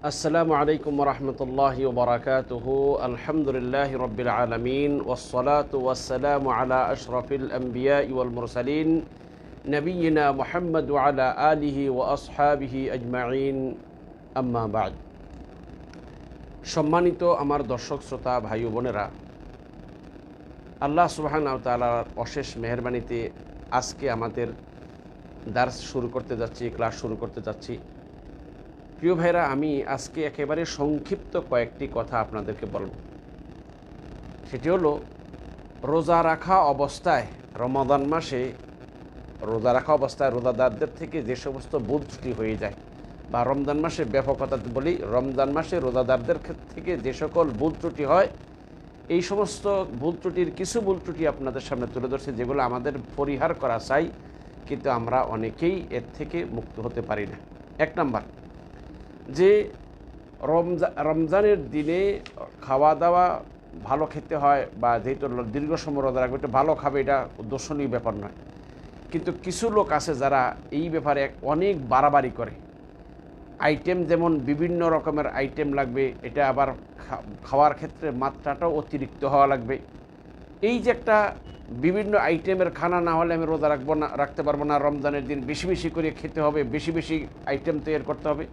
السلام عليكم ورحمة الله وبركاته الحمد لله رب العالمين والصلاة والسلام على أشرف الأنبياء والمرسلين نبينا محمد وعلى آله وأصحابه أجمعين أما بعد সম্মানিত আমার দর্শক শ্রোতা ভাই বোনেরা আল্লাহ সুবাহান তালার অশেষ মেহরবানিতে আজকে আমাদের درس شروع کرتے جاتشي کلاس شروع کرتے جاتشي প্রিয় ভাইরা আমি আজকে একেবারে সংক্ষিপ্ত কয়েকটি কথা আপনাদেরকে বলব সেটি হলো রোজা রাখা অবস্থায় রমাদান মাসে রোজা রাখা অবস্থায় রোজাদারদের থেকে যে সমস্ত বোধ ছুটি হয়ে যায় বা রমজান মাসে ব্যাপকতা বলি রমজান মাসে রোজাদারদের থেকে যে সকল ভুল ত্রুটি হয় এই সমস্ত ভুল ত্রুটির কিছু ভুল ত্রুটি আপনাদের সামনে তুলে ধরছে যেগুলো আমাদের পরিহার করা চাই কিন্তু আমরা অনেকেই এর থেকে মুক্ত হতে পারি না এক নাম্বার যে রমজা রমজানের দিনে খাওয়া দাওয়া ভালো খেতে হয় বা যেহেতু দীর্ঘ সময় রোজা রাখবে এটা ভালো খাবে এটা দর্শনীয় ব্যাপার নয় কিন্তু কিছু লোক আছে যারা এই ব্যাপারে অনেক বাড়াবাড়ি করে আইটেম যেমন বিভিন্ন রকমের আইটেম লাগবে এটা আবার খাওয়ার ক্ষেত্রে মাত্রাটাও অতিরিক্ত হওয়া লাগবে এই যে একটা বিভিন্ন আইটেমের খানা না হলে আমি রোজা রাখবো না রাখতে পারবো না রমজানের দিন বেশি বেশি করে খেতে হবে বেশি বেশি আইটেম তৈরি করতে হবে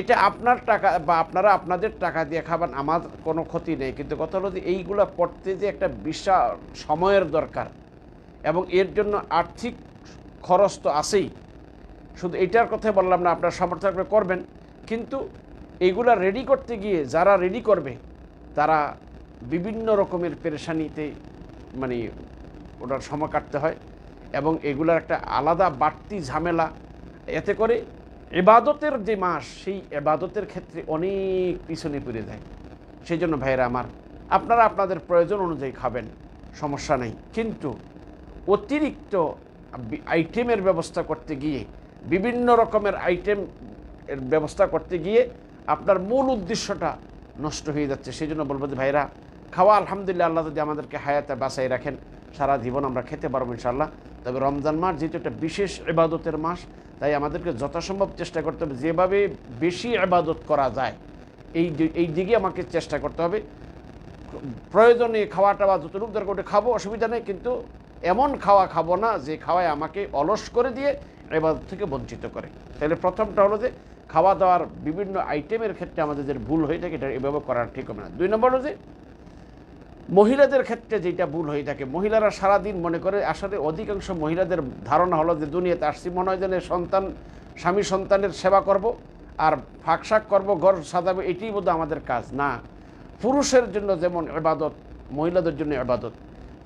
এটা আপনার টাকা বা আপনারা আপনাদের টাকা দিয়ে খাবেন আমার কোনো ক্ষতি নেই কিন্তু কথা হলো যে এইগুলো পড়তে যে একটা বিশাল সময়ের দরকার এবং এর জন্য আর্থিক খরচ তো আছেই শুধু এটার কথাই বললাম না আপনার সমর্থকরা করবেন কিন্তু এইগুলো রেডি করতে গিয়ে যারা রেডি করবে তারা বিভিন্ন রকমের পেরেশানিতে মানে ওটার সময় কাটতে হয় এবং এগুলার একটা আলাদা বাড়তি ঝামেলা এতে করে এবাদতের যে মাস সেই এবাদতের ক্ষেত্রে অনেক পিছনে পড়ে যায় সেই জন্য ভাইয়েরা আমার আপনারা আপনাদের প্রয়োজন অনুযায়ী খাবেন সমস্যা নেই কিন্তু অতিরিক্ত আইটেমের ব্যবস্থা করতে গিয়ে বিভিন্ন রকমের আইটেম এর ব্যবস্থা করতে গিয়ে আপনার মূল উদ্দেশ্যটা নষ্ট হয়ে যাচ্ছে সেই জন্য বলবো যে ভাইরা খাওয়া আলহামদুলিল্লাহ আল্লাহ যদি আমাদেরকে হায়াতে বাসায় রাখেন সারা জীবন আমরা খেতে পারবো ইনশাল্লাহ তবে রমজান মাস যেহেতু একটা বিশেষ এবাদতের মাস তাই আমাদেরকে যথাসম্ভব চেষ্টা করতে হবে যেভাবে বেশি আবাদত করা যায় এই এই দিকে আমাকে চেষ্টা করতে হবে প্রয়োজনে খাওয়া টাওয়া যতটুকু দরকার ওটা খাবো অসুবিধা নেই কিন্তু এমন খাওয়া খাবো না যে খাওয়ায় আমাকে অলস করে দিয়ে এবাদত থেকে বঞ্চিত করে তাহলে প্রথমটা হলো যে খাওয়া দাওয়ার বিভিন্ন আইটেমের ক্ষেত্রে আমাদের যে ভুল হয়ে থাকে এটা এভাবে করার ঠিক হবে না দুই নম্বর হলো যে মহিলাদের ক্ষেত্রে যেটা ভুল হয়ে থাকে মহিলারা সারাদিন মনে করে আসলে অধিকাংশ মহিলাদের ধারণা হলো যে দুনিয়াতে আসছি মনে হয় যেন সন্তান স্বামী সন্তানের সেবা করব আর ফাঁকশাক করব ঘর সাজাবো এটি বোধহয় আমাদের কাজ না পুরুষের জন্য যেমন এবাদত মহিলাদের জন্য এবাদত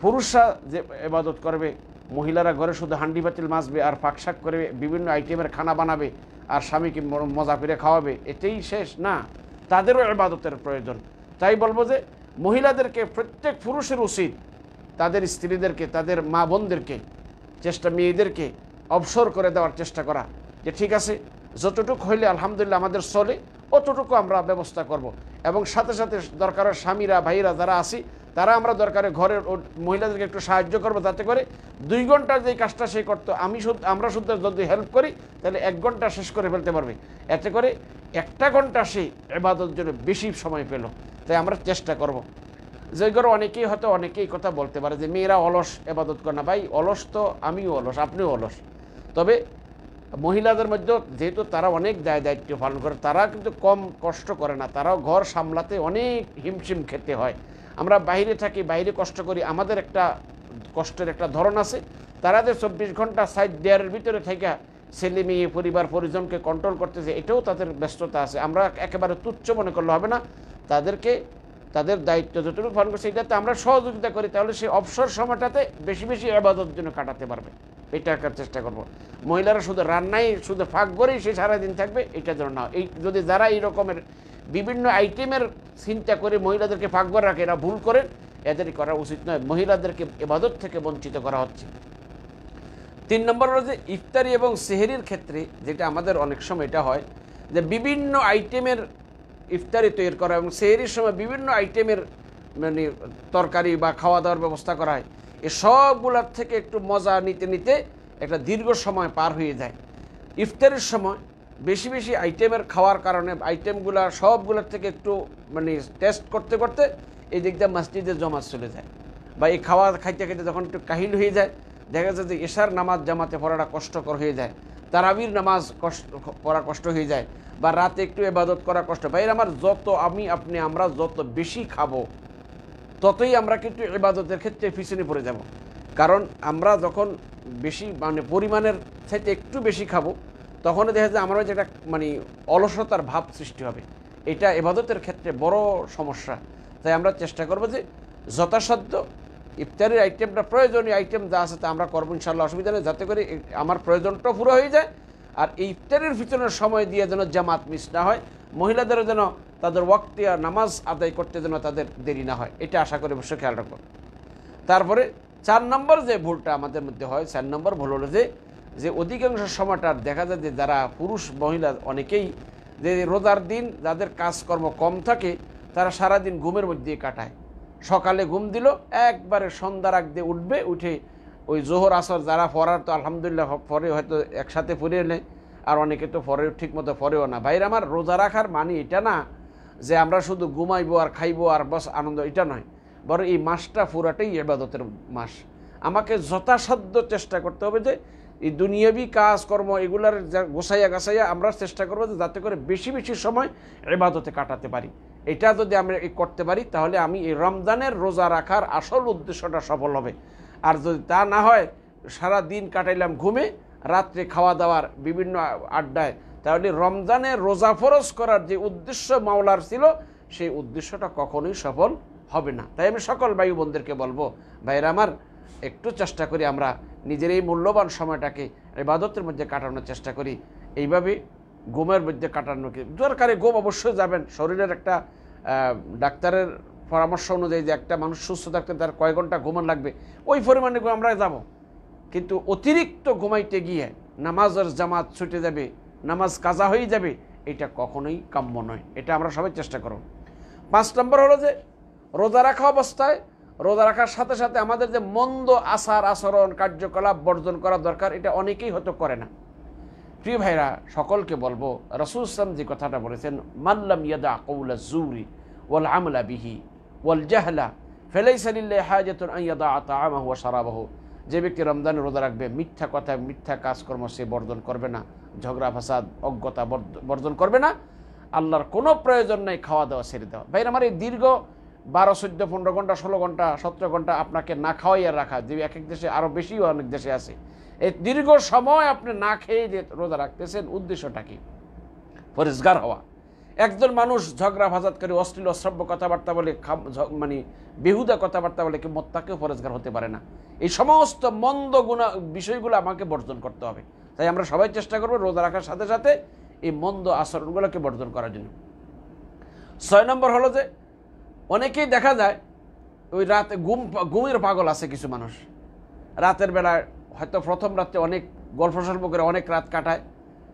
পুরুষরা যে এবাদত করবে মহিলারা ঘরে শুধু হান্ডি পাতিল মাছবে আর ফাঁকশাক করবে বিভিন্ন আইটেমের খানা বানাবে আর স্বামীকে মজা করে খাওয়াবে এটাই শেষ না তাদেরও এবাদতের প্রয়োজন তাই বলবো যে মহিলাদেরকে প্রত্যেক পুরুষের উচিত তাদের স্ত্রীদেরকে তাদের মা বোনদেরকে চেষ্টা মেয়েদেরকে অবসর করে দেওয়ার চেষ্টা করা যে ঠিক আছে যতটুকু হইলে আলহামদুলিল্লাহ আমাদের চলে অতটুকু আমরা ব্যবস্থা করব। এবং সাথে সাথে দরকারের স্বামীরা ভাইরা যারা আসি তারা আমরা দরকারে ঘরের মহিলাদেরকে একটু সাহায্য করবো তাতে করে দুই ঘন্টার যে কাজটা সে করতো আমি শুধু আমরা শুদ্ধ যদি হেল্প করি তাহলে এক ঘন্টা শেষ করে ফেলতে পারবে এতে করে একটা ঘন্টা সে এবাদত জন্য বেশি সময় পেল তাই আমরা চেষ্টা করব। করে অনেকেই হয়তো অনেকেই কথা বলতে পারে যে মেয়েরা অলস এবাদত করে না ভাই অলস তো আমিও অলস আপনিও অলস তবে মহিলাদের মধ্যে যেহেতু তারা অনেক দায় দায়িত্ব পালন করে তারা কিন্তু কম কষ্ট করে না তারাও ঘর সামলাতে অনেক হিমশিম খেতে হয় আমরা বাইরে থাকি বাইরে কষ্ট করি আমাদের একটা কষ্টের একটা ধরন আছে তারা যে চব্বিশ ঘন্টা সাইড দেয়ারের ভিতরে থেকে ছেলে মেয়ে পরিবার পরিজনকে কন্ট্রোল করতেছে এটাও তাদের ব্যস্ততা আছে আমরা একেবারে তুচ্ছ মনে করলে হবে না তাদেরকে তাদের দায়িত্ব যতটুকু পালন করছে এটাতে আমরা সহযোগিতা করি তাহলে সেই অবসর সময়টাতে বেশি বেশি আবাদত জন্য কাটাতে পারবে এটা একটা চেষ্টা করব। মহিলারা শুধু রান্নাই শুধু ফাঁক করেই সে সারাদিন থাকবে এটা যেন না এই যদি যারা এই রকমের বিভিন্ন আইটেমের চিন্তা করে মহিলাদেরকে ফাঁক করে রাখে এরা ভুল করেন এদের করা উচিত নয় মহিলাদেরকে এবাদত থেকে বঞ্চিত করা হচ্ছে তিন নম্বর হলো যে ইফতারি এবং সেহেরির ক্ষেত্রে যেটা আমাদের অনেক সময় এটা হয় যে বিভিন্ন আইটেমের ইফতারি তৈরি করা এবং সেহরির সময় বিভিন্ন আইটেমের মানে তরকারি বা খাওয়া দাওয়ার ব্যবস্থা করা হয় এ সবগুলার থেকে একটু মজা নিতে নিতে একটা দীর্ঘ সময় পার হয়ে যায় ইফতারের সময় বেশি বেশি আইটেমের খাওয়ার কারণে আইটেমগুলা সবগুলোর থেকে একটু মানে টেস্ট করতে করতে এই দিক দিয়ে মসজিদে জমা চলে যায় বা এই খাওয়া খাইতে খাইতে যখন একটু কাহিল হয়ে যায় দেখা যায় যে এশার নামাজ জামাতে পড়াটা কষ্টকর হয়ে যায় তারাবির নামাজ কষ্ট পড়া কষ্ট হয়ে যায় বা রাতে একটু এবাদত করা কষ্ট ভাই আমার যত আমি আপনি আমরা যত বেশি খাবো ততই আমরা কিন্তু এবাদতের ক্ষেত্রে পিছনে পড়ে যাব কারণ আমরা যখন বেশি মানে পরিমাণের চাইতে একটু বেশি খাবো তখন দেখা যায় আমার যেটা মানে অলসতার ভাব সৃষ্টি হবে এটা এবাদতের ক্ষেত্রে বড় সমস্যা তাই আমরা চেষ্টা করব যে যথাসাধ্য ইফতারের আইটেমটা প্রয়োজনীয় আইটেম যা আছে তা আমরা করবো ইনশাল্লাহ অসুবিধা নেই যাতে করে আমার প্রয়োজনটাও পুরো হয়ে যায় আর এই ইফতারের ফিতরের সময় দিয়ে যেন জামাত মিস না হয় মহিলাদেরও যেন তাদের ওয়াক্তে আর নামাজ আদায় করতে যেন তাদের দেরি না হয় এটা আশা করে অবশ্যই খেয়াল রাখবো তারপরে চার নম্বর যে ভুলটা আমাদের মধ্যে হয় চার নম্বর ভুল হলো যে যে অধিকাংশ সময়টা দেখা যায় যে যারা পুরুষ মহিলা অনেকেই যে রোজার দিন যাদের কাজকর্ম কম থাকে তারা সারাদিন ঘুমের মধ্যে কাটায় সকালে ঘুম দিল একবারে সন্ধ্যা রাগ দিয়ে উঠবে উঠে ওই জোহর আসর যারা ফরার তো আলহামদুলিল্লাহ ফরে হয়তো একসাথে ফুরিয়ে নেয় আর অনেকে তো ফরে ঠিক মতো ফরেও না ভাইরা আমার রোজা রাখার মানে এটা না যে আমরা শুধু ঘুমাইবো আর খাইবো আর বস আনন্দ এটা নয় বরং এই মাসটা ফুরাটাই এবাদতের মাস আমাকে যথাসাধ্য চেষ্টা করতে হবে যে এই দুনিয়াবি কাজকর্ম এগুলার গোসাইয়া গাছাইয়া আমরা চেষ্টা করবো যে যাতে করে বেশি বেশি সময় এবাদতে কাটাতে পারি এটা যদি আমরা করতে পারি তাহলে আমি এই রমজানের রোজা রাখার আসল উদ্দেশ্যটা সফল হবে আর যদি তা না হয় সারা দিন কাটাইলাম ঘুমে রাত্রে খাওয়া দাওয়ার বিভিন্ন আড্ডায় তাহলে রমজানে রোজা ফরস করার যে উদ্দেশ্য মাওলার ছিল সেই উদ্দেশ্যটা কখনোই সফল হবে না তাই আমি সকল বায়ু বন্ধুদেরকে বলবো ভাইরা আমার একটু চেষ্টা করি আমরা নিজের এই মূল্যবান সময়টাকে ইবাদতের মধ্যে কাটানোর চেষ্টা করি এইভাবে ঘুমের মধ্যে কাটানোকে দরকারে ঘুম অবশ্যই যাবেন শরীরের একটা ডাক্তারের পরামর্শ অনুযায়ী যে একটা মানুষ সুস্থ থাকতে তার কয় ঘন্টা ঘুমান লাগবে ওই পরিমাণে আমরা যাব কিন্তু অতিরিক্ত ঘুমাইতে গিয়ে নামাজের জামাত ছুটে যাবে নামাজ কাজা হয়ে যাবে এটা কখনোই কাম্য নয় এটা আমরা সবাই চেষ্টা করব পাঁচ নম্বর হলো যে রোজা রাখা অবস্থায় রোজা রাখার সাথে সাথে আমাদের যে মন্দ আচার আচরণ কার্যকলাপ বর্জন করা দরকার এটা অনেকেই হয়তো করে না প্রিয় ভাইরা সকলকে বলবো রসুল ইসলাম যে কথাটা বলেছেন মাল্লাম ইয়াদা কৌলা জুরি ওয়াল আমলা বিহি ওয়াল জাহলা ফেলাই সালিল্লে হাজাতুন আইয়াদা আতামাহ ওয়া সারাবাহ যে ব্যক্তি রমজানে রোজা রাখবে মিথ্যা কথা মিথ্যা কাজকর্ম সে বর্জন করবে না ঝগড়া ফাসাদ অজ্ঞতা বর্জন করবে না আল্লাহর কোনো প্রয়োজন নেই খাওয়া দাওয়া ছেড়ে দেওয়া ভাই আমার এই দীর্ঘ বারো চোদ্দ পনেরো ঘন্টা ষোলো ঘন্টা সতেরো ঘন্টা আপনাকে না খাওয়াইয়া রাখা যে এক এক দেশে আরও বেশি অনেক দেশে আছে এই দীর্ঘ সময় আপনি না খেয়ে যে রোজা রাখতেছেন উদ্দেশ্যটা কি পরিষ্কার হওয়া একজন মানুষ ঝগড়া ভাজাত করে অশ্লীল অশ্রব্য কথাবার্তা বলে মানে বেহুদা কথাবার্তা বলে কি মত্তাকেও পরিষ্কার হতে পারে না এই সমস্ত মন্দ গুণা বিষয়গুলো আমাকে বর্জন করতে হবে তাই আমরা সবাই চেষ্টা করবো রোজা রাখার সাথে সাথে এই মন্দ আচরণগুলোকে বর্জন করার জন্য ছয় নম্বর হলো যে অনেকেই দেখা যায় ওই রাতে ঘুম ঘুমের পাগল আছে কিছু মানুষ রাতের বেলায় হয়তো প্রথম রাত্রে অনেক গল্প সল্প করে অনেক রাত কাটায়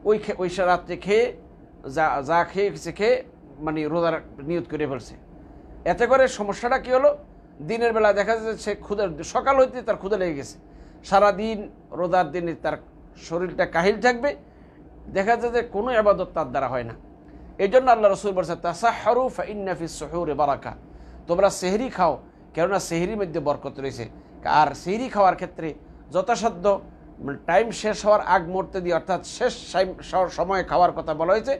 ওই ওই রাত্রে খেয়ে যা যা খেয়ে খেয়ে মানে রোজার নিয়ত করে ফেলছে এতে করে সমস্যাটা কি হলো দিনের বেলা দেখা যাচ্ছে সে ক্ষুদে সকাল হইতে তার ক্ষুদে লেগে গেছে সারাদিন রোজার দিনে তার শরীরটা কাহিল থাকবে দেখা যাচ্ছে যে কোনো আবাদত তার দ্বারা হয় না এই জন্য আল্লাহ রসুল বলছে তাসাহারু ফাইনাফি সহরে বারাকা তোমরা সেহরি খাও কেননা সেহরির মধ্যে বরকত রয়েছে আর সেহরি খাওয়ার ক্ষেত্রে যথাসাধ্য টাইম শেষ হওয়ার আগ মুহূর্তে দিয়ে অর্থাৎ শেষ সময়ে খাওয়ার কথা বলা হয়েছে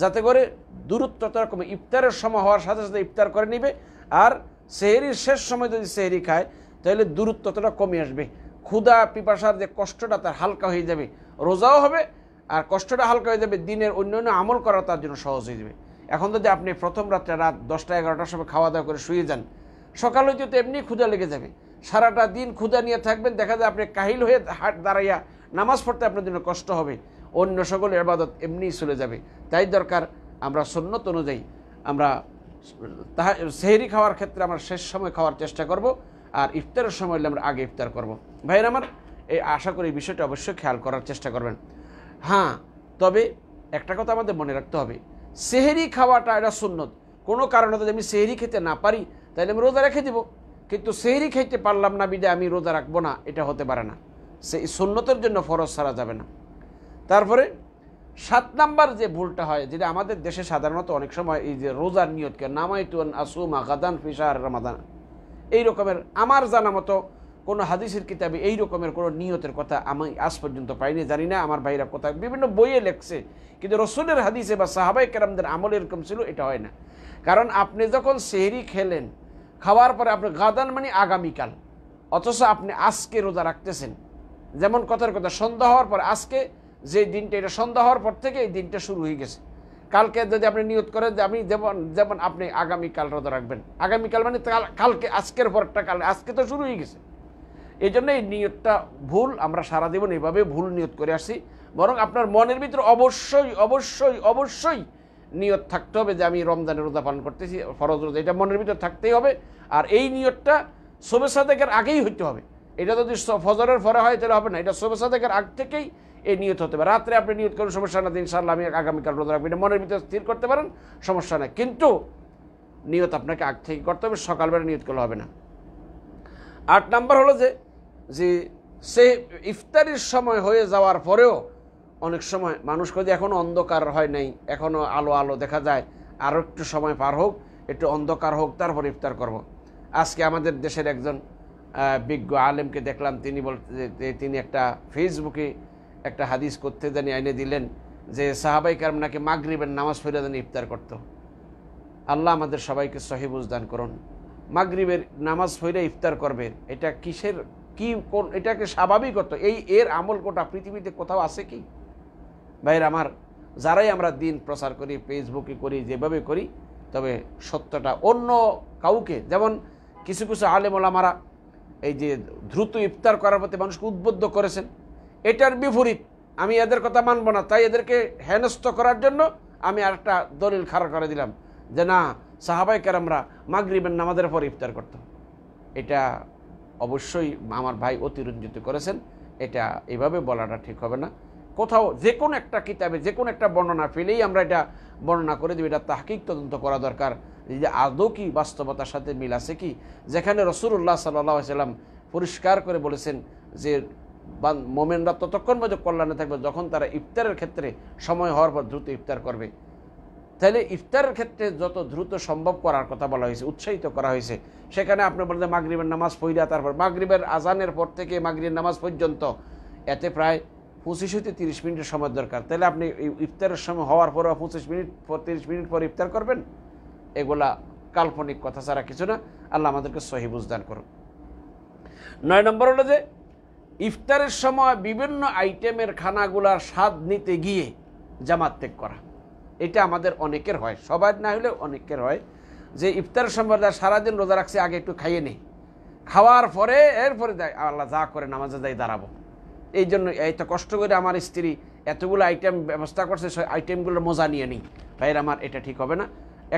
যাতে করে দূরত্বটা কমে ইফতারের সময় হওয়ার সাথে সাথে ইফতার করে নিবে আর সেহেরির শেষ সময় যদি সেহেরি খায় তাহলে দূরত্বটা কমে আসবে ক্ষুদা পিপাসার যে কষ্টটা তার হালকা হয়ে যাবে রোজাও হবে আর কষ্টটা হালকা হয়ে যাবে দিনের অন্যান্য আমল করা তার জন্য সহজ হয়ে যাবে এখন যদি আপনি প্রথম রাত্রে রাত দশটা এগারোটার সময় খাওয়া দাওয়া করে শুয়ে যান সকাল হইতে তো এমনি ক্ষুদা লেগে যাবে সারাটা দিন ক্ষুদা নিয়ে থাকবেন দেখা যায় আপনি কাহিল হয়ে হাট দাঁড়াইয়া নামাজ পড়তে আপনার জন্য কষ্ট হবে অন্য সকল এবাদত এমনিই চলে যাবে তাই দরকার আমরা সন্ন্যত অনুযায়ী আমরা তাহা সেহেরি খাওয়ার ক্ষেত্রে আমরা শেষ সময় খাওয়ার চেষ্টা করব আর ইফতারের সময় হলে আমরা আগে ইফতার করব। ভাইয়ের আমার এই আশা করি বিষয়টা অবশ্যই খেয়াল করার চেষ্টা করবেন হ্যাঁ তবে একটা কথা আমাদের মনে রাখতে হবে সেহেরি খাওয়াটা এটা সুন্নত কোনো কারণে যদি আমি সেহেরি খেতে না পারি তাহলে আমি রোজা রেখে দিব কিন্তু সেহেরি খাইতে পারলাম না বিদে আমি রোজা রাখবো না এটা হতে পারে না সে সুন্নতের জন্য ফরজ সারা যাবে না তারপরে সাত নাম্বার যে ভুলটা হয় যেটা আমাদের দেশে সাধারণত অনেক সময় এই যে রোজার নিয়তকে নামাইতুন আসুম গাদান ফিসার রামাদান এই রকমের আমার জানা মতো কোনো হাদিসের কিতাবে এই রকমের কোনো নিয়তের কথা আমি আজ পর্যন্ত পাইনি জানি না আমার ভাইরা কোথায় বিভিন্ন বইয়ে লেখছে কিন্তু রসুলের হাদিসে বা সাহাবাই কেরামদের আমল এরকম ছিল এটা হয় না কারণ আপনি যখন সেহরি খেলেন খাওয়ার পরে আপনি গাদান মানে আগামীকাল অথচ আপনি আজকে রোজা রাখতেছেন যেমন কথার কথা সন্ধ্যা হওয়ার পর আজকে যে দিনটা এটা সন্ধ্যা হওয়ার পর থেকে এই দিনটা শুরু হয়ে গেছে কালকে যদি আপনি নিয়ত করেন যে আমি যেমন যেমন আপনি আগামীকাল রোজা রাখবেন আগামীকাল মানে কালকে আজকের পরটা কাল আজকে তো শুরু হয়ে গেছে এই জন্য এই নিয়তটা ভুল আমরা সারা দেবন এভাবে ভুল নিয়ত করে আসি বরং আপনার মনের ভিতরে অবশ্যই অবশ্যই অবশ্যই নিয়ত থাকতে হবে যে আমি রমজানের রোদা পালন করতেছি ফরজ রোজা এটা মনের ভিতরে থাকতেই হবে আর এই নিয়তটা শোভে সাদেকের আগেই হইতে হবে এটা যদি ফজরের ফরে হয় তাহলে হবে না এটা শোভে সাদেকের আগ থেকেই এই নিয়ত হতে পারে রাত্রে আপনি নিয়ত করুন সমস্যা না দিন ইনশাল্লাহ আমি আগামীকাল রোদ রাখবেন মনের ভিতরে স্থির করতে পারেন সমস্যা নেই কিন্তু নিয়ত আপনাকে আগ থেকে করতে হবে সকালবেলা নিয়ত করলে হবে না আট নাম্বার হলো যে যে সে ইফতারির সময় হয়ে যাওয়ার পরেও অনেক সময় মানুষ যদি এখনও অন্ধকার হয় নাই এখনও আলো আলো দেখা যায় আরও একটু সময় পার হোক একটু অন্ধকার হোক তারপর ইফতার করব। আজকে আমাদের দেশের একজন বিজ্ঞ আলেমকে দেখলাম তিনি বল তিনি একটা ফেসবুকে একটা হাদিস করতে জানি আইনে দিলেন যে সাহাবাই কারম নাকি মাগরিবের নামাজ ফিরে জানি ইফতার করত আল্লাহ আমাদের সবাইকে সহিবুজ দান করুন মাগরিবের নামাজ ফিরে ইফতার করবে এটা কিসের কি কোন এটাকে স্বাভাবিক হতো এই এর আমল কোটা পৃথিবীতে কোথাও আছে কি ভাইয়ের আমার যারাই আমরা দিন প্রচার করি ফেসবুকে করি যেভাবে করি তবে সত্যটা অন্য কাউকে যেমন কিছু কিছু আলেমোলামারা এই যে দ্রুত ইফতার করার প্রতি মানুষকে উদ্বুদ্ধ করেছেন এটার বিপরীত আমি এদের কথা মানব না তাই এদেরকে হেনস্থ করার জন্য আমি আরেকটা দলিল খাড়া করে দিলাম যে না সাহাবাই কেরামরা মাগরিবের নামাদের পর ইফতার করত এটা অবশ্যই আমার ভাই অতিরঞ্জিত করেছেন এটা এভাবে বলাটা ঠিক হবে না কোথাও যে কোনো একটা কিতাবে যে কোনো একটা বর্ণনা ফেলেই আমরা এটা বর্ণনা করে দেবো এটা তাহকিক তদন্ত করা দরকার যে আদৌ কি বাস্তবতার সাথে মিল আছে কি যেখানে রসুল্লাহ সাল্লাম পরিষ্কার করে বলেছেন যে বা মোমেনরা ততক্ষণ পর্যন্ত কল্যাণে থাকবে যখন তারা ইফতারের ক্ষেত্রে সময় হওয়ার পর দ্রুত ইফতার করবে তাহলে ইফতারের ক্ষেত্রে যত দ্রুত সম্ভব করার কথা বলা হয়েছে উৎসাহিত করা হয়েছে সেখানে আপনি বলতে মাগরীবের নামাজ পড়িয়া তারপর মাগরীবের আজানের পর থেকে মাগরীর নামাজ পর্যন্ত এতে প্রায় পঁচিশ হইতে তিরিশ মিনিটের সময় দরকার তাহলে আপনি ইফতারের সময় হওয়ার পরও পঁচিশ মিনিট পর তিরিশ মিনিট পর ইফতার করবেন এগুলা কাল্পনিক কথা ছাড়া কিছু না আল্লাহ আমাদেরকে সহি বুঝদান করুন নয় নম্বর হলো যে ইফতারের সময় বিভিন্ন আইটেমের খানাগুলার স্বাদ নিতে গিয়ে জামাত ত্যাগ করা এটা আমাদের অনেকের হয় সবার না হলেও অনেকের হয় যে ইফতারের সময় সারাদিন রোজা রাখছে আগে একটু খাইয়ে নেই খাওয়ার পরে এরপরে আল্লাহ যা করে নামাজে যাই দাঁড়াবো এই জন্য এত কষ্ট করে আমার স্ত্রী এতগুলো আইটেম ব্যবস্থা করছে সেই আইটেমগুলোর মজা নিয়ে নিই ভাইয়ের আমার এটা ঠিক হবে না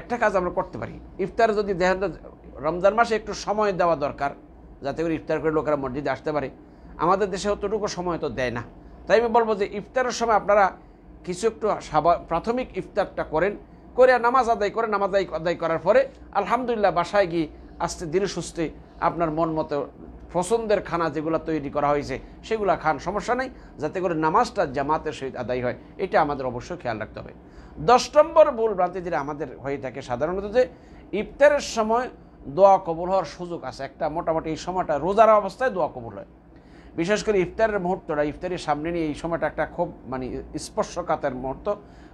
একটা কাজ আমরা করতে পারি ইফতার যদি দেখেন রমজান মাসে একটু সময় দেওয়া দরকার যাতে করে ইফতার করে লোকেরা মসজিদে আসতে পারে আমাদের দেশে অতটুকু সময় তো দেয় না তাই আমি বলবো যে ইফতারের সময় আপনারা কিছু একটু প্রাথমিক ইফতারটা করেন করে নামাজ আদায় করে নামাজ আদায় করার পরে আলহামদুলিল্লাহ বাসায় গিয়ে আস্তে দিনে সুস্থে আপনার মন মতো পছন্দের খানা যেগুলো তৈরি করা হয়েছে সেগুলো খান সমস্যা নেই যাতে করে নামাজটা জামাতের সহিত আদায় হয় এটা আমাদের অবশ্যই খেয়াল রাখতে হবে দশ নম্বর ভুল ভ্রান্তি যেটা আমাদের হয়ে থাকে সাধারণত যে ইফতারের সময় দোয়া কবুল হওয়ার সুযোগ আছে একটা মোটামুটি এই সময়টা রোজার অবস্থায় দোয়া কবুল হয় বিশেষ করে ইফতারের মুহূর্তটা ইফতারের সামনে নিয়ে এই সময়টা একটা খুব মানে স্পর্শকাতের মুহূর্ত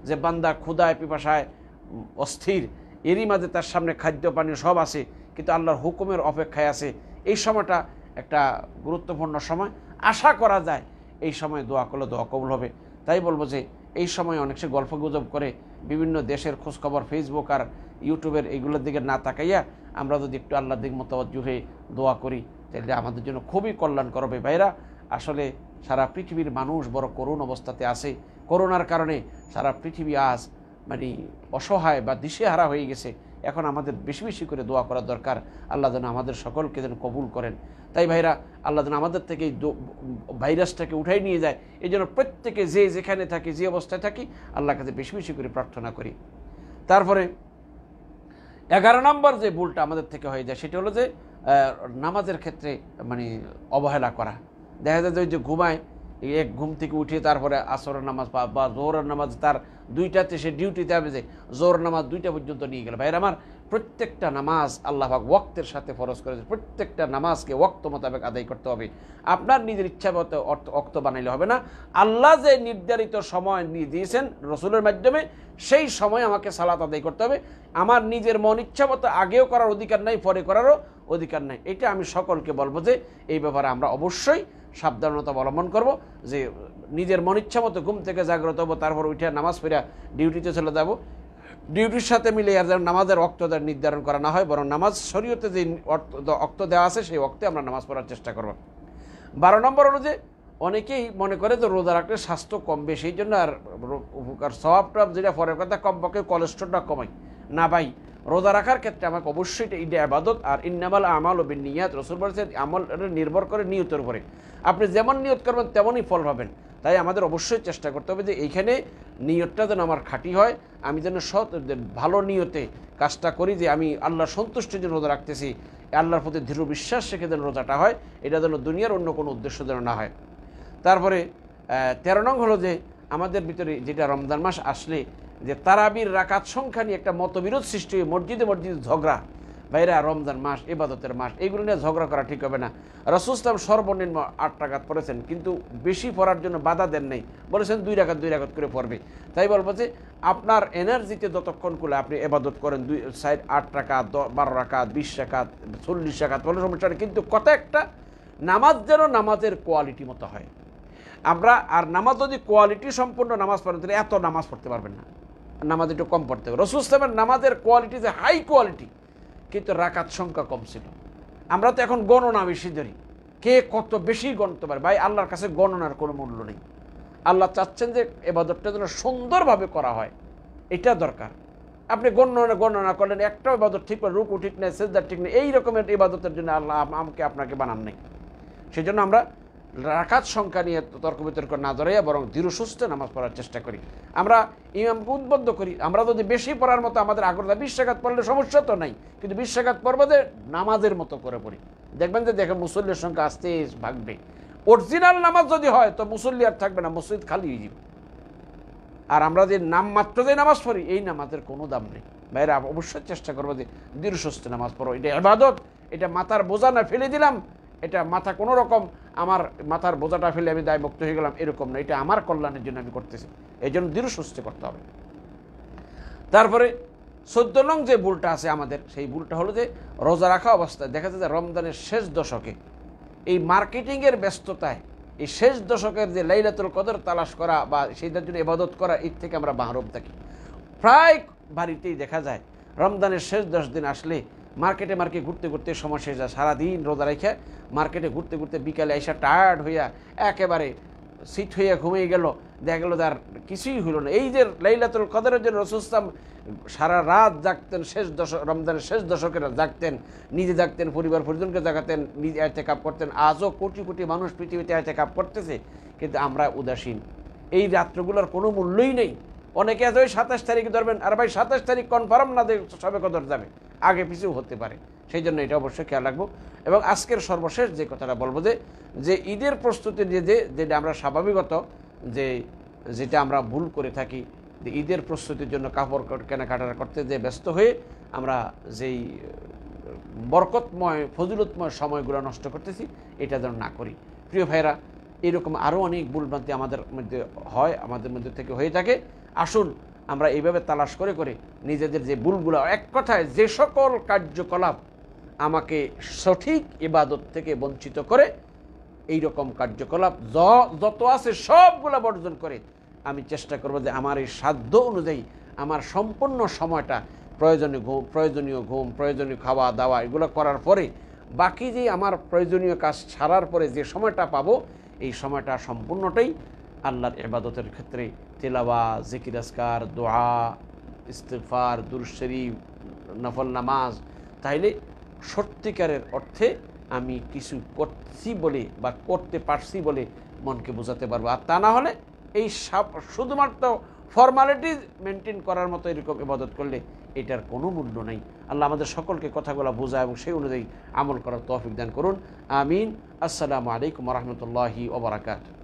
যে বান্দা ক্ষুদায় পিপাসায় অস্থির এরই মাঝে তার সামনে খাদ্য পানীয় সব আছে কিন্তু আল্লাহর হুকুমের অপেক্ষায় আছে এই সময়টা একটা গুরুত্বপূর্ণ সময় আশা করা যায় এই সময় দোয়া করলে দোয়া কবল হবে তাই বলবো যে এই সময় অনেক সে গল্প গুজব করে বিভিন্ন দেশের খোঁজখবর ফেসবুক আর ইউটিউবের এইগুলোর দিকে না তাকাইয়া আমরা যদি একটু আল্লাহর দিক মতজ্জু হয়ে দোয়া করি তাহলে আমাদের জন্য খুবই কল্যাণকর হবে ভাইরা আসলে সারা পৃথিবীর মানুষ বড় করুণ অবস্থাতে আছে করোনার কারণে সারা পৃথিবী আজ মানে অসহায় বা দিশেহারা হয়ে গেছে এখন আমাদের বেশি বেশি করে দোয়া করা দরকার আল্লাহ যেন আমাদের সকলকে যেন কবুল করেন তাই ভাইরা আল্লাহ যেন আমাদের থেকে এই ভাইরাসটাকে উঠাই নিয়ে যায় এই জন্য প্রত্যেকে যে যেখানে থাকি যে অবস্থায় থাকি আল্লাহ কাছে বেশি বেশি করে প্রার্থনা করি তারপরে এগারো নম্বর যে ভুলটা আমাদের থেকে হয়ে যায় সেটা হলো যে নামাজের ক্ষেত্রে মানে অবহেলা করা দেখা যায় যে ঘুমায় এক ঘুম থেকে উঠে তারপরে আসরের নামাজ বা জোহরের নামাজ তার দুইটাতে সে ডিউটিতে হবে যে জোর নামাজ দুইটা পর্যন্ত নিয়ে গেল ভাইয়ের আমার প্রত্যেকটা নামাজ আল্লাহ ওক্তের সাথে ফরজ করেছে প্রত্যেকটা নামাজকে ওক্ত মোতাবেক আদায় করতে হবে আপনার নিজের ইচ্ছা মতো অক্ত বানাইলে হবে না আল্লাহ যে নির্ধারিত সময় নিয়ে দিয়েছেন রসুলের মাধ্যমে সেই সময় আমাকে সালাত আদায় করতে হবে আমার নিজের মন ইচ্ছা মতো আগেও করার অধিকার নাই পরে করারও অধিকার নাই এটা আমি সকলকে বলবো যে এই ব্যাপারে আমরা অবশ্যই সাবধানতা অবলম্বন করব যে নিজের মন ইচ্ছা মতো ঘুম থেকে জাগ্রত হবো তারপর উঠে নামাজ ফেরা ডিউটিতে চলে যাব ডিউটির সাথে মিলে আর যেন নামাজের অক্তদের নির্ধারণ করা না হয় বরং নামাজ শরীয়তে যে অক্ত দেওয়া আছে সেই অক্তে আমরা নামাজ পড়ার চেষ্টা করব বারো নম্বর অনুযায়ী অনেকেই মনে করে যে রোজা রাখলে স্বাস্থ্য কমবে সেই জন্য আর উপকার স্বভাবটা যেটা পরের কথা কমপক্ষে কোলেস্ট্রলটা কমাই না ভাই রোজা রাখার ক্ষেত্রে আমাকে অবশ্যই এটা আবাদত আর ইন্নামাল আমাল ও বিন নিয়াত রসুল বলছে আমল নির্ভর করে নিয়তের উপরে আপনি যেমন নিয়ত করবেন তেমনই ফল পাবেন তাই আমাদের অবশ্যই চেষ্টা করতে হবে যে এইখানে নিয়তটা যেন আমার খাঁটি হয় আমি যেন সৎ ভালো নিয়তে কাজটা করি যে আমি আল্লাহ সন্তুষ্টির জন্য রোজা রাখতেছি আল্লাহর প্রতি দৃঢ় বিশ্বাস রেখে যেন রোজাটা হয় এটা যেন দুনিয়ার অন্য কোনো উদ্দেশ্য যেন না হয় তারপরে তেরো নং হলো যে আমাদের ভিতরে যেটা রমজান মাস আসলে যে তারাবির রাকাত সংখ্যা নিয়ে একটা মতবিরোধ সৃষ্টি হয়ে মসজিদে মসজিদে ঝগড়া ভাইরা রমজান মাস এবাদতের মাস এইগুলো নিয়ে ঝগড়া করা ঠিক হবে না রসুসলাম সর্বনিম্ন আট টাকাত পড়েছেন কিন্তু বেশি পড়ার জন্য বাধা দেন নাই বলেছেন দুই রাখাত দুই রাখাত করে পড়বে তাই বলবো যে আপনার এনার্জিতে যতক্ষণ করলে আপনি এবাদত করেন দুই সাইড আট টাকা বারো টাকা বিশ রাখাত চল্লিশ টাকা কোনো সমস্যা নেই কিন্তু কত একটা নামাজ যেন নামাজের কোয়ালিটি মতো হয় আমরা আর নামাজ যদি কোয়ালিটি সম্পূর্ণ নামাজ পড়েন তাহলে এত নামাজ পড়তে পারবেন না নামাজ একটু কম পড়তে হবে রসুল ইসলামের নামাজের কোয়ালিটি যে হাই কোয়ালিটি কিন্তু রাকাত সংখ্যা কম ছিল আমরা তো এখন গণনা বেশি ধরি কে কত বেশি গণতে পারে ভাই আল্লাহর কাছে গণনার কোনো মূল্য নেই আল্লাহ চাচ্ছেন যে এবাদতটা যেন সুন্দরভাবে করা হয় এটা দরকার আপনি গণনা গণনা করলেন একটা এবাদত ঠিক করে রুকু ঠিক নেই সেজদার ঠিক নেই এই রকমের ইবাদতের জন্য আল্লাহ আমাকে আপনাকে বানান নেই সেই জন্য আমরা রাকাত সংখ্যা নিয়ে তর্ক বিতর্ক না ধরাইয়া বরং দৃঢ় সুস্থ নামাজ পড়ার চেষ্টা করি আমরা ইমামকে উদ্বুদ্ধ করি আমরা যদি বেশি পড়ার মতো আমাদের আগ্রহ বিশ্বাঘাত পড়লে সমস্যা তো নাই কিন্তু বিশ্বাঘাত পর্বতে নামাজের মতো করে পড়ি দেখবেন যে দেখে মুসল্লির সংখ্যা আস্তে ভাগবে অরিজিনাল নামাজ যদি হয় তো মুসল্লি আর থাকবে না মসজিদ খালি হয়ে যাবে আর আমরা যে নামমাত্র যে নামাজ পড়ি এই নামাজের কোনো দাম নেই ভাইরা অবশ্যই চেষ্টা করবো যে দৃঢ় সুস্থ নামাজ পড়ো এটা এবাদত এটা মাথার বোঝা না ফেলে দিলাম এটা মাথা কোনো রকম আমার মাথার বোঝাটা ফেলে আমি দায় মুক্ত হয়ে গেলাম এরকম না এটা আমার কল্যাণের জন্য আমি করতেছি এই জন্য দৃঢ় সুস্থ করতে হবে তারপরে চোদ্দ নং যে ভুলটা আছে আমাদের সেই ভুলটা হলো যে রোজা রাখা অবস্থায় দেখা যায় যে রমজানের শেষ দশকে এই মার্কেটিংয়ের ব্যস্ততায় এই শেষ দশকের যে লাইলাতুল কদর তালাশ করা বা সেইটার জন্য ইবাদত করা এর থেকে আমরা বাহরব থাকি প্রায় বাড়িতেই দেখা যায় রমজানের শেষ দশ দিন আসলে মার্কেটে মার্কেটে ঘুরতে ঘুরতে সময় শেষ যায় সারাদিন রোদা রেখে মার্কেটে ঘুরতে ঘুরতে বিকালে এসে টায়ার্ড হইয়া একেবারে সিট হইয়া ঘুমিয়ে গেল দেখা গেল তার কিছুই হইল না এই যে লাইলাতুল কদরের যে রসুস্তাম সারা রাত জাগতেন শেষ দশক রমজানের শেষ দশকের জাগতেন নিজে জাগতেন পরিবার পরিজনকে জাগাতেন নিজে এতে কাপ করতেন আজও কোটি কোটি মানুষ পৃথিবীতে এতে কাপ করতেছে কিন্তু আমরা উদাসীন এই রাত্রগুলোর কোনো মূল্যই নেই অনেকে আছে ওই সাতাশ তারিখ ধরবেন আর ভাই সাতাশ তারিখ কনফার্ম না সবে কদর যাবে আগে পিছু হতে পারে সেই জন্য এটা অবশ্যই খেয়াল রাখবো এবং আজকের সর্বশেষ যে কথাটা বলবো যে যে ঈদের প্রস্তুতি নিয়ে যে যেটা আমরা স্বাভাবিকত যে যেটা আমরা ভুল করে থাকি যে ঈদের প্রস্তুতির জন্য কাপড় কেনাকাটা করতে যে ব্যস্ত হয়ে আমরা যেই বরকতময় ফজিলতময় সময়গুলো নষ্ট করতেছি এটা যেন না করি প্রিয় ভাইরা এরকম আরও অনেক ভুলভ্রান্তি আমাদের মধ্যে হয় আমাদের মধ্যে থেকে হয়ে থাকে আসুন আমরা এইভাবে তালাশ করে করে নিজেদের যে ভুলগুলো এক কথায় যে সকল কার্যকলাপ আমাকে সঠিক ইবাদত থেকে বঞ্চিত করে এই রকম কার্যকলাপ যত আছে সবগুলো বর্জন করে আমি চেষ্টা করব যে আমার এই সাধ্য অনুযায়ী আমার সম্পূর্ণ সময়টা প্রয়োজনীয় ঘুম প্রয়োজনীয় ঘুম প্রয়োজনীয় খাওয়া দাওয়া এগুলো করার পরে বাকি যে আমার প্রয়োজনীয় কাজ ছাড়ার পরে যে সময়টা পাবো এই সময়টা সম্পূর্ণটাই আল্লাহর এবাদতের ক্ষেত্রে তেলাওয়া জিকিরাজকার দোয়া ইস্তফার দুরশরীফ নফল নামাজ তাইলে সত্যিকারের অর্থে আমি কিছু করছি বলে বা করতে পারছি বলে মনকে বোঝাতে পারবো আর তা না হলে এই শুধুমাত্র ফর্মালিটি মেনটেন করার মতো এরকম ইবাদত করলে এটার কোনো মূল্য নেই আল্লাহ আমাদের সকলকে কথাগুলো বোঝা এবং সেই অনুযায়ী আমল করার তহফিক দান করুন আমিন আসসালামু আলাইকুম রহমতুল্লাহি ওবরাকাতু